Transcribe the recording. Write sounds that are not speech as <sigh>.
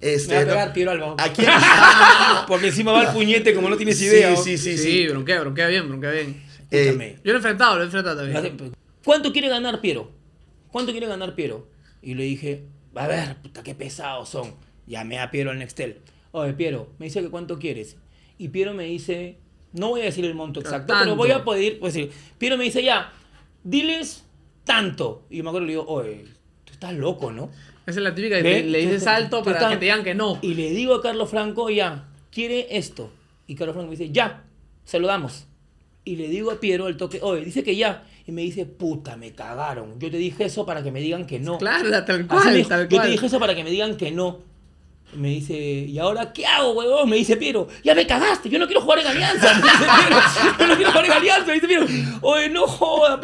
Este, va a pegar, Piero Aquí <laughs> Porque encima va el puñete como no tienes idea. Sí, sí, sí. Sí, bronquea, bronquea bien, bronquea bien. Eh, yo lo he enfrentado, lo he enfrentado también. ¿Cuánto quiere ganar Piero? ¿Cuánto quiere ganar Piero? Y le dije, a ver, puta, qué pesados son. Llamé a Piero al Nextel. Oye, Piero, me dice que cuánto quieres. Y Piero me dice, no voy a decir el monto exacto, pero voy a poder decir. Pues, Piero me dice, ya, diles tanto. Y me acuerdo le digo, oye, estás loco, ¿no? Esa es la típica, que le dices alto para que te digan que no. Y le digo a Carlos Franco, ya, quiere esto. Y Carlos Franco me dice, ya, se lo damos. Y le digo a Piero el toque, oye, dice que ya. Y me dice, puta, me cagaron. Yo te dije eso para que me digan que no. Claro, tal cual, Yo te dije eso para que me digan que no. Me dice, ¿y ahora qué hago, huevón? Me dice Piero, ya me cagaste, yo no quiero jugar en Alianza. <laughs> Me dice Piero, yo no quiero jugar en Alianza. Me dice Piero, oye, no joda,